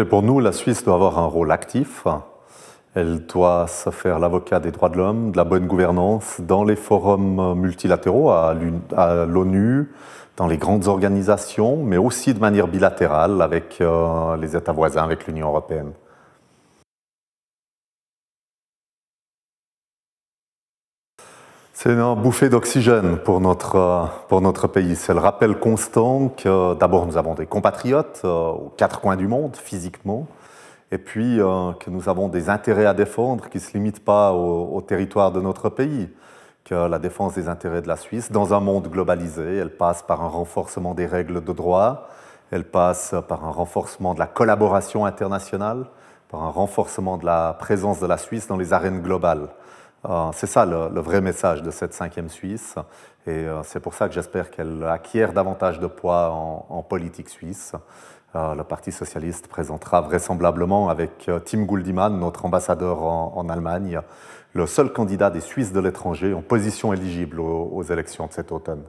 pour nous, la Suisse doit avoir un rôle actif. Elle doit se faire l'avocat des droits de l'homme, de la bonne gouvernance dans les forums multilatéraux, à l'ONU, dans les grandes organisations, mais aussi de manière bilatérale avec euh, les États voisins, avec l'Union européenne. C'est une bouffée d'oxygène euh, pour notre, pays. C'est le rappel constant que euh, d'abord nous avons des compatriotes euh, aux quatre coins du monde, physiquement, et puis que nous avons des intérêts à défendre qui ne se limitent pas au, au, territoire de notre pays. Que la défense des intérêts de la Suisse, dans un monde globalisé, elle passe par un renforcement des règles de droit, elle passe par un renforcement de la collaboration internationale, par un renforcement de la présence de la Suisse dans les arènes globales. Euh, c'est ça le, vrai message de cette cinquième Suisse. Et euh, c'est pour ça que j'espère qu'elle acquiert davantage de poids en, politique suisse. Euh, le Parti socialiste présentera vraisemblablement avec Tim Guldiman, notre ambassadeur en, Allemagne, le seul candidat des Suisses de l'étranger en position éligible aux élections de cet automne.